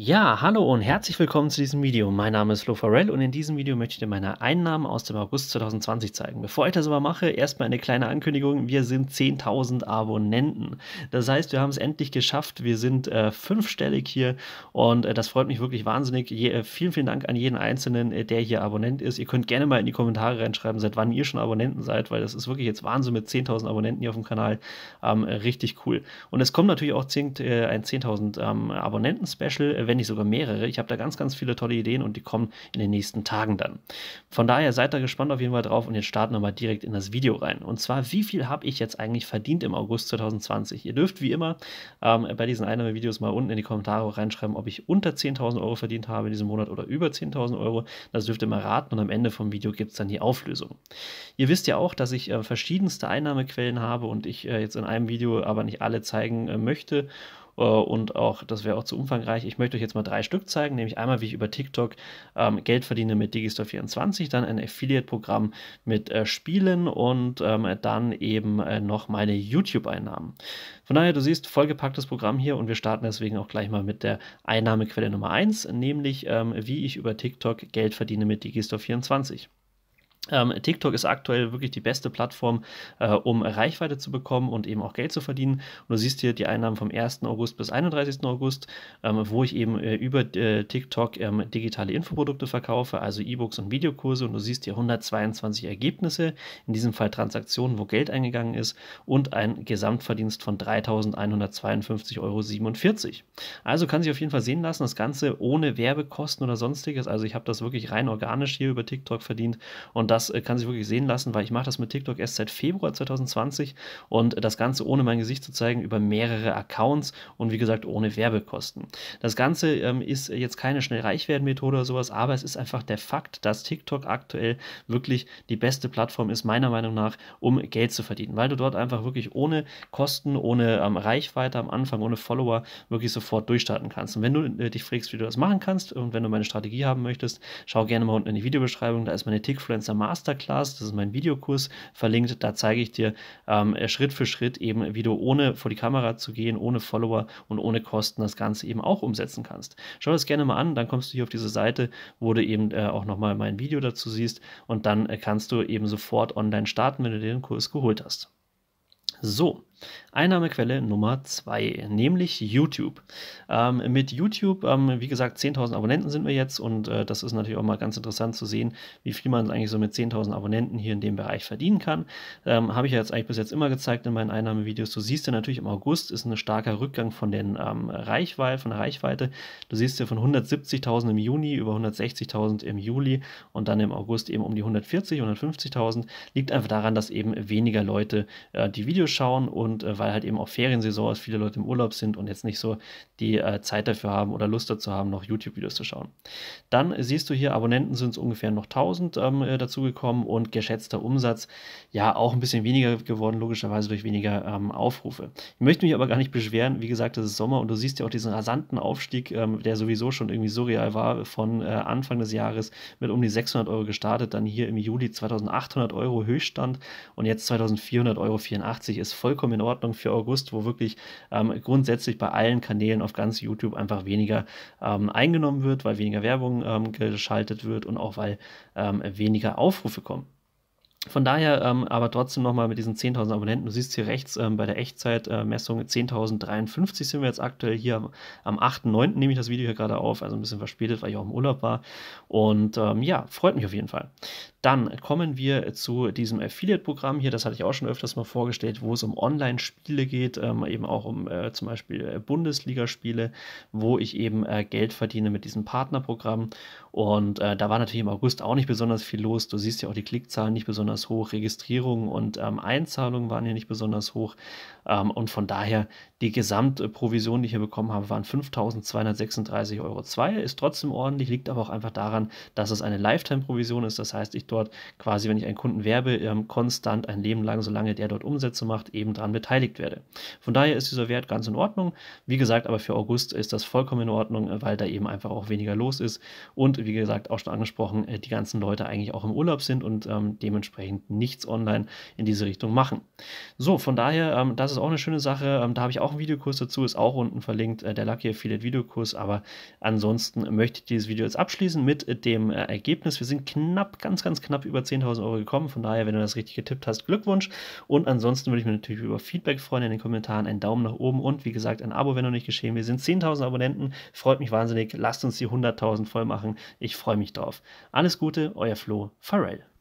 Ja, hallo und herzlich willkommen zu diesem Video. Mein Name ist Flo Farrell und in diesem Video möchte ich dir meine Einnahmen aus dem August 2020 zeigen. Bevor ich das aber mache, erstmal eine kleine Ankündigung. Wir sind 10.000 Abonnenten. Das heißt, wir haben es endlich geschafft. Wir sind äh, fünfstellig hier und äh, das freut mich wirklich wahnsinnig. Je, äh, vielen, vielen Dank an jeden Einzelnen, äh, der hier Abonnent ist. Ihr könnt gerne mal in die Kommentare reinschreiben, seit wann ihr schon Abonnenten seid, weil das ist wirklich jetzt Wahnsinn mit 10.000 Abonnenten hier auf dem Kanal. Ähm, richtig cool. Und es kommt natürlich auch 10, äh, ein 10.000 ähm, Abonnenten-Special äh, wenn nicht sogar mehrere. Ich habe da ganz, ganz viele tolle Ideen und die kommen in den nächsten Tagen dann. Von daher seid da gespannt auf jeden Fall drauf und jetzt starten wir mal direkt in das Video rein. Und zwar, wie viel habe ich jetzt eigentlich verdient im August 2020? Ihr dürft wie immer ähm, bei diesen Einnahmevideos mal unten in die Kommentare reinschreiben, ob ich unter 10.000 Euro verdient habe in diesem Monat oder über 10.000 Euro. Das dürft ihr mal raten und am Ende vom Video gibt es dann die Auflösung. Ihr wisst ja auch, dass ich äh, verschiedenste Einnahmequellen habe und ich äh, jetzt in einem Video aber nicht alle zeigen äh, möchte äh, und auch, das wäre auch zu umfangreich. Ich möchte euch jetzt mal drei Stück zeigen, nämlich einmal, wie ich über TikTok ähm, Geld verdiene mit Digistore24, dann ein Affiliate-Programm mit äh, Spielen und ähm, dann eben äh, noch meine YouTube-Einnahmen. Von daher, du siehst, vollgepacktes Programm hier und wir starten deswegen auch gleich mal mit der Einnahmequelle Nummer 1, nämlich ähm, wie ich über TikTok Geld verdiene mit Digistore24. Ähm, TikTok ist aktuell wirklich die beste Plattform, äh, um Reichweite zu bekommen und eben auch Geld zu verdienen. Und du siehst hier die Einnahmen vom 1. August bis 31. August, ähm, wo ich eben äh, über äh, TikTok ähm, digitale Infoprodukte verkaufe, also E-Books und Videokurse. Und du siehst hier 122 Ergebnisse, in diesem Fall Transaktionen, wo Geld eingegangen ist und ein Gesamtverdienst von 3.152,47 Euro. Also kann sich auf jeden Fall sehen lassen, das Ganze ohne Werbekosten oder sonstiges. Also ich habe das wirklich rein organisch hier über TikTok verdient und das das äh, kann sich wirklich sehen lassen, weil ich mache das mit TikTok erst seit Februar 2020 und äh, das Ganze ohne mein Gesicht zu zeigen über mehrere Accounts und wie gesagt ohne Werbekosten. Das Ganze ähm, ist jetzt keine schnell reich werden Methode oder sowas, aber es ist einfach der Fakt, dass TikTok aktuell wirklich die beste Plattform ist, meiner Meinung nach, um Geld zu verdienen, weil du dort einfach wirklich ohne Kosten, ohne ähm, Reichweite am Anfang, ohne Follower wirklich sofort durchstarten kannst. Und wenn du äh, dich fragst, wie du das machen kannst und wenn du meine Strategie haben möchtest, schau gerne mal unten in die Videobeschreibung, da ist meine Tickfluencer Marketing Masterclass, das ist mein Videokurs, verlinkt. Da zeige ich dir ähm, äh, Schritt für Schritt eben, wie du ohne vor die Kamera zu gehen, ohne Follower und ohne Kosten das Ganze eben auch umsetzen kannst. Schau das gerne mal an, dann kommst du hier auf diese Seite, wo du eben äh, auch nochmal mein Video dazu siehst und dann äh, kannst du eben sofort online starten, wenn du dir den Kurs geholt hast. So, Einnahmequelle Nummer 2, nämlich YouTube. Ähm, mit YouTube, ähm, wie gesagt, 10.000 Abonnenten sind wir jetzt und äh, das ist natürlich auch mal ganz interessant zu sehen, wie viel man eigentlich so mit 10.000 Abonnenten hier in dem Bereich verdienen kann. Ähm, Habe ich ja jetzt eigentlich bis jetzt immer gezeigt in meinen Einnahmevideos. Du siehst ja natürlich im August ist ein starker Rückgang von, den, ähm, Reichweite, von der Reichweite. Du siehst ja von 170.000 im Juni über 160.000 im Juli und dann im August eben um die 140.000, 150.000. Liegt einfach daran, dass eben weniger Leute äh, die Videos schauen und und äh, weil halt eben auch Feriensaison ist, viele Leute im Urlaub sind und jetzt nicht so die äh, Zeit dafür haben oder Lust dazu haben, noch YouTube-Videos zu schauen. Dann siehst du hier, Abonnenten sind es ungefähr noch 1000 ähm, äh, dazugekommen und geschätzter Umsatz, ja, auch ein bisschen weniger geworden, logischerweise durch weniger ähm, Aufrufe. Ich möchte mich aber gar nicht beschweren, wie gesagt, es ist Sommer und du siehst ja auch diesen rasanten Aufstieg, ähm, der sowieso schon irgendwie surreal war, von äh, Anfang des Jahres mit um die 600 Euro gestartet, dann hier im Juli 2800 Euro Höchststand und jetzt 2400 Euro 84 ist vollkommen in Ordnung für August, wo wirklich ähm, grundsätzlich bei allen Kanälen auf ganz YouTube einfach weniger ähm, eingenommen wird, weil weniger Werbung ähm, geschaltet wird und auch weil ähm, weniger Aufrufe kommen. Von daher ähm, aber trotzdem nochmal mit diesen 10.000 Abonnenten. Du siehst hier rechts ähm, bei der Echtzeitmessung äh, 10.053 sind wir jetzt aktuell hier am, 8.9. nehme ich das Video hier gerade auf, also ein bisschen verspätet, weil ich auch im Urlaub war. Und ähm, ja, freut mich auf jeden Fall. Dann kommen wir zu diesem Affiliate-Programm hier, das hatte ich auch schon öfters mal vorgestellt, wo es um Online-Spiele geht, ähm, eben auch um äh, zum Beispiel äh, Bundesligaspiele, wo ich eben äh, Geld verdiene mit diesem Partnerprogramm. Und äh, da war natürlich im August auch nicht besonders viel los. Du siehst ja auch die Klickzahlen nicht besonders besonders hoch, Registrierungen und ähm, Einzahlungen waren ja nicht besonders hoch. Ähm, und von daher die Gesamtprovision, die ich hier bekommen habe, waren 5.236,02 Euro. Ist trotzdem ordentlich, liegt aber auch einfach daran, dass es eine Lifetime-Provision ist. Das heißt, ich dort quasi, wenn ich einen Kunden werbe, ähm, konstant ein Leben lang, solange der dort Umsätze macht, eben daran beteiligt werde. Von daher ist dieser Wert ganz in Ordnung. Wie gesagt, aber für August ist das vollkommen in Ordnung, äh, weil da eben einfach auch weniger los ist. Und wie gesagt, auch schon angesprochen, äh, die ganzen Leute eigentlich auch im Urlaub sind und ähm, dementsprechend nichts online in diese Richtung machen. So, von daher, ähm, das ist auch eine schöne Sache. Ähm, da habe ich auch auch einen Videokurs dazu, ist auch unten verlinkt, äh, der Lucky Affiliate Videokurs. Aber ansonsten möchte ich dieses Video jetzt abschließen mit äh, dem äh, Ergebnis. Wir sind knapp, ganz, ganz knapp über 10.000 Euro gekommen. Von daher, wenn du das richtig getippt hast, Glückwunsch. Und ansonsten würde ich mich natürlich über Feedback freuen in den Kommentaren, einen Daumen nach oben und wie gesagt ein Abo, wenn noch nicht geschehen. Wir sind 10.000 Abonnenten, freut mich wahnsinnig. Lasst uns die 100.000 voll machen. Ich freue mich drauf. Alles Gute, euer Flo Farrell.